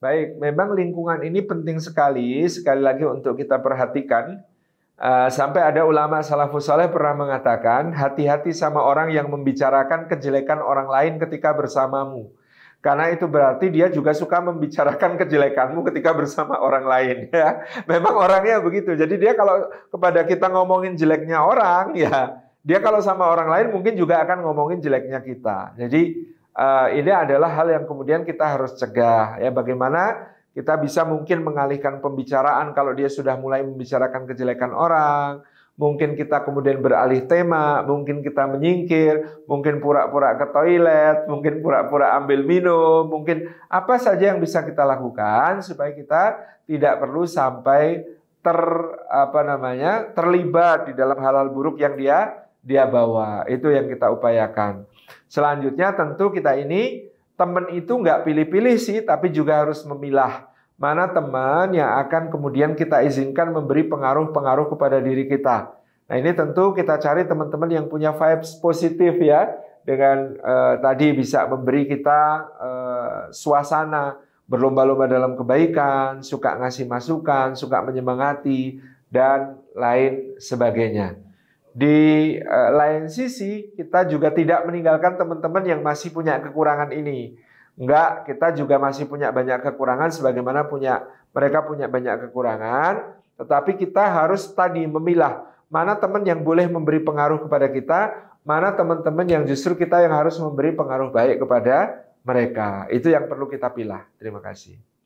Baik, memang lingkungan ini penting sekali, sekali lagi untuk kita perhatikan. Eh, sampai ada ulama salafus saleh pernah mengatakan, hati-hati sama orang yang membicarakan kejelekan orang lain ketika bersamamu. Karena itu berarti dia juga suka membicarakan kejelekanmu ketika bersama orang lain. Ya, memang orangnya begitu. Jadi dia kalau kepada kita ngomongin jeleknya orang, ya dia kalau sama orang lain mungkin juga akan ngomongin jeleknya kita. Jadi uh, ini adalah hal yang kemudian kita harus cegah ya bagaimana kita bisa mungkin mengalihkan pembicaraan kalau dia sudah mulai membicarakan kejelekan orang mungkin kita kemudian beralih tema, mungkin kita menyingkir, mungkin pura-pura ke toilet, mungkin pura-pura ambil minum, mungkin apa saja yang bisa kita lakukan supaya kita tidak perlu sampai ter apa namanya terlibat di dalam hal-hal buruk yang dia dia bawa. Itu yang kita upayakan. Selanjutnya tentu kita ini teman itu nggak pilih-pilih sih, tapi juga harus memilah mana teman yang akan kemudian kita izinkan memberi pengaruh-pengaruh kepada diri kita. Nah ini tentu kita cari teman-teman yang punya vibes positif ya, dengan eh, tadi bisa memberi kita eh, suasana berlomba-lomba dalam kebaikan, suka ngasih masukan, suka menyemangati, dan lain sebagainya. Di uh, lain sisi, kita juga tidak meninggalkan teman-teman yang masih punya kekurangan ini. Enggak, kita juga masih punya banyak kekurangan sebagaimana punya mereka punya banyak kekurangan, tetapi kita harus tadi memilah mana teman yang boleh memberi pengaruh kepada kita, mana teman-teman yang justru kita yang harus memberi pengaruh baik kepada mereka. Itu yang perlu kita pilih. Terima kasih.